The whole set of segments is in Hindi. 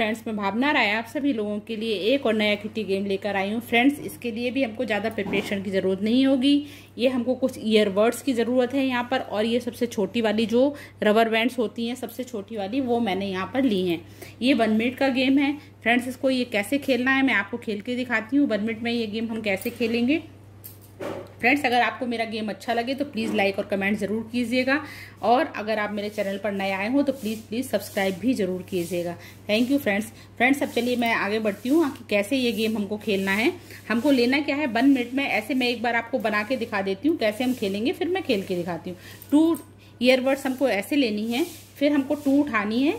फ्रेंड्स मैं भावना राय आप सभी लोगों के लिए एक और नया किटी गेम लेकर आई हूँ फ्रेंड्स इसके लिए भी हमको ज़्यादा प्रिपरेशन की ज़रूरत नहीं होगी ये हमको कुछ ईयरबड्स की ज़रूरत है यहाँ पर और ये सबसे छोटी वाली जो रबर बैंड्स होती हैं सबसे छोटी वाली वो मैंने यहाँ पर ली हैं ये वन मिनट का गेम है फ्रेंड्स इसको ये कैसे खेलना है मैं आपको खेल के दिखाती हूँ वन मिनट में ये गेम हम कैसे खेलेंगे फ्रेंड्स अगर आपको मेरा गेम अच्छा लगे तो प्लीज़ लाइक और कमेंट ज़रूर कीजिएगा और अगर आप मेरे चैनल पर नए आए हों तो प्लीज़ प्लीज़ सब्सक्राइब भी ज़रूर कीजिएगा थैंक यू फ्रेंड्स फ्रेंड्स अब चलिए मैं आगे बढ़ती हूँ कि कैसे ये गेम हमको खेलना है हमको लेना क्या है वन मिनट में ऐसे मैं एक बार आपको बना के दिखा देती हूँ कैसे हम खेलेंगे फिर मैं खेल के दिखाती हूँ टू ईयरबड्स हमको ऐसे लेनी है फिर हमको टू उठानी है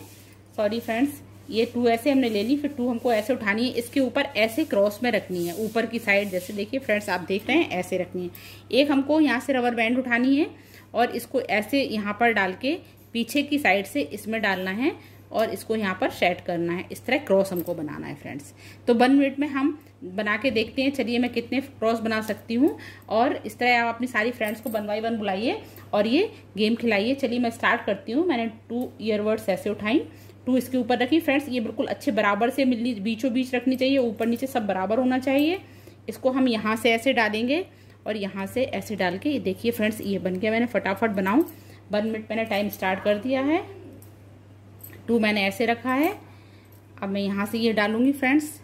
सॉरी फ्रेंड्स ये टू ऐसे हमने ले ली फिर टू हमको ऐसे उठानी है इसके ऊपर ऐसे क्रॉस में रखनी है ऊपर की साइड जैसे देखिए फ्रेंड्स आप देख रहे हैं ऐसे रखनी है एक हमको यहाँ से रबर बैंड उठानी है और इसको ऐसे यहाँ पर डाल के पीछे की साइड से इसमें डालना है और इसको यहाँ पर सेट करना है इस तरह क्रॉस हमको बनाना है फ्रेंड्स तो वन मिनट में हम बना के देखते हैं चलिए मैं कितने क्रॉस बना सकती हूँ और इस तरह आप अपनी सारी फ्रेंड्स को बनवाई बाई वन बुलाइए और ये गेम खिलाइए चलिए मैं स्टार्ट करती हूँ मैंने टू ईयरवर्ड्स ऐसे उठाई टू इसके ऊपर रखी फ्रेंड्स ये बिल्कुल अच्छे बराबर से मिली बीचों बीच रखनी चाहिए ऊपर नीचे सब बराबर होना चाहिए इसको हम यहाँ से ऐसे डालेंगे और यहाँ से ऐसे डाल के देखिए फ्रेंड्स ये बन गया मैंने फटाफट बनाऊँ वन मिनट मैंने टाइम स्टार्ट कर दिया है टू मैंने ऐसे रखा है अब मैं यहाँ से ये डालूँगी फ्रेंड्स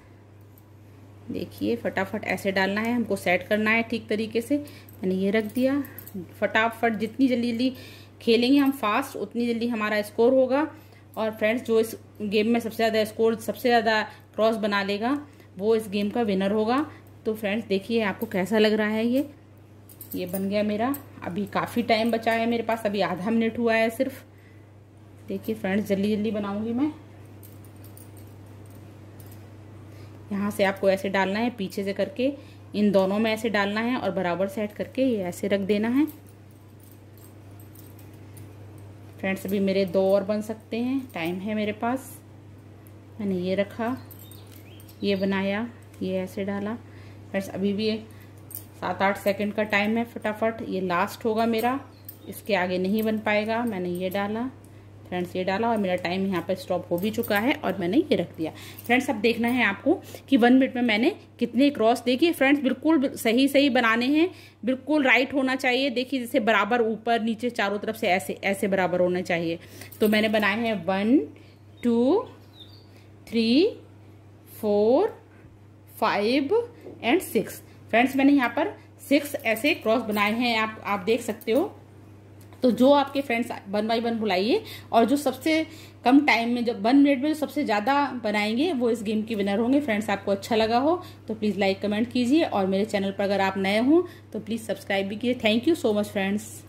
देखिए फटाफट ऐसे डालना है हमको सेट करना है ठीक तरीके से मैंने ये रख दिया फटाफट जितनी जल्दी जल्दी खेलेंगे हम फास्ट उतनी जल्दी हमारा स्कोर होगा और फ्रेंड्स जो इस गेम में सबसे ज़्यादा स्कोर सबसे ज़्यादा क्रॉस बना लेगा वो इस गेम का विनर होगा तो फ्रेंड्स देखिए आपको कैसा लग रहा है ये ये बन गया मेरा अभी काफ़ी टाइम बचा है मेरे पास अभी आधा मिनट हुआ है सिर्फ देखिए फ्रेंड्स जल्दी जल्दी बनाऊंगी मैं यहाँ से आपको ऐसे डालना है पीछे से करके इन दोनों में ऐसे डालना है और बराबर सेट करके ये ऐसे रख देना है फ्रेंड्स अभी मेरे दो और बन सकते हैं टाइम है मेरे पास मैंने ये रखा ये बनाया ये ऐसे डाला फ्रेंड्स अभी भी सात आठ सेकंड का टाइम है फटाफट ये लास्ट होगा मेरा इसके आगे नहीं बन पाएगा मैंने ये डाला फ्रेंड्स ये डाला और मेरा टाइम यहाँ पर स्टॉप हो भी चुका है और मैंने ये रख दिया फ्रेंड्स अब देखना है आपको कि वन मिनट में मैंने कितने क्रॉस देखिए फ्रेंड्स बिल्कुल सही सही बनाने हैं बिल्कुल राइट होना चाहिए देखिए जैसे बराबर ऊपर नीचे चारों तरफ से ऐसे ऐसे बराबर होना चाहिए तो मैंने बनाए हैं one two three four five and six friends मैंने यहाँ पर सिक्स ऐसे क्रॉस बनाए हैं आप आप देख सकते हो तो जो आपके फ्रेंड्स वन बाई वन बुलाइए और जो सबसे कम टाइम में जब वन मिनट में सबसे ज़्यादा बनाएंगे वो इस गेम के विनर होंगे फ्रेंड्स आपको अच्छा लगा हो तो प्लीज़ लाइक कमेंट कीजिए और मेरे चैनल पर अगर आप नए हों तो प्लीज़ सब्सक्राइब भी कीजिए thank you so much friends